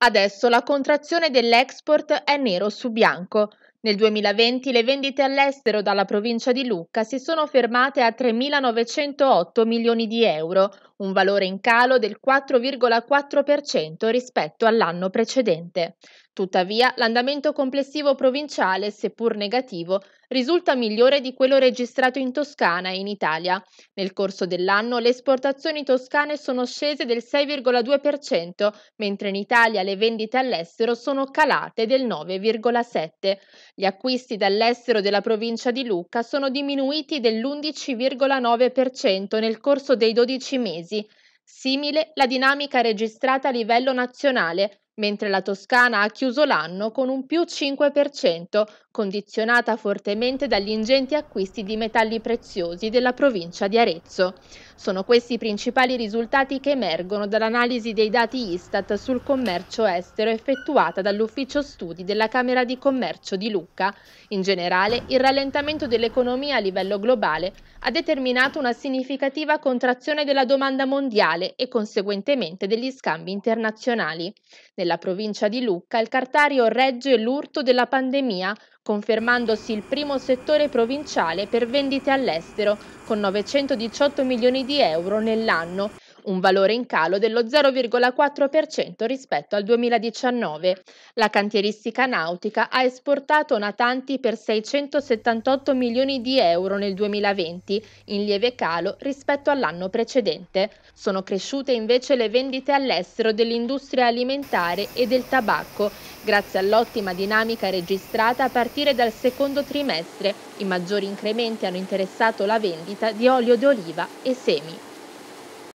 Adesso la contrazione dell'export è nero su bianco nel 2020 le vendite all'estero dalla provincia di Lucca si sono fermate a 3.908 milioni di euro, un valore in calo del 4,4% rispetto all'anno precedente. Tuttavia, l'andamento complessivo provinciale, seppur negativo, risulta migliore di quello registrato in Toscana e in Italia. Nel corso dell'anno le esportazioni toscane sono scese del 6,2%, mentre in Italia le vendite all'estero sono calate del 9,7%. Gli acquisti dall'estero della provincia di Lucca sono diminuiti dell'11,9% nel corso dei 12 mesi, simile la dinamica registrata a livello nazionale, mentre la Toscana ha chiuso l'anno con un più 5%, condizionata fortemente dagli ingenti acquisti di metalli preziosi della provincia di Arezzo. Sono questi i principali risultati che emergono dall'analisi dei dati Istat sul commercio estero effettuata dall'Ufficio Studi della Camera di Commercio di Lucca. In generale, il rallentamento dell'economia a livello globale ha determinato una significativa contrazione della domanda mondiale e conseguentemente degli scambi internazionali. Nella nella provincia di Lucca il Cartario regge l'urto della pandemia, confermandosi il primo settore provinciale per vendite all'estero, con 918 milioni di euro nell'anno un valore in calo dello 0,4% rispetto al 2019. La cantieristica nautica ha esportato natanti per 678 milioni di euro nel 2020, in lieve calo rispetto all'anno precedente. Sono cresciute invece le vendite all'estero dell'industria alimentare e del tabacco, grazie all'ottima dinamica registrata a partire dal secondo trimestre. I maggiori incrementi hanno interessato la vendita di olio d'oliva e semi.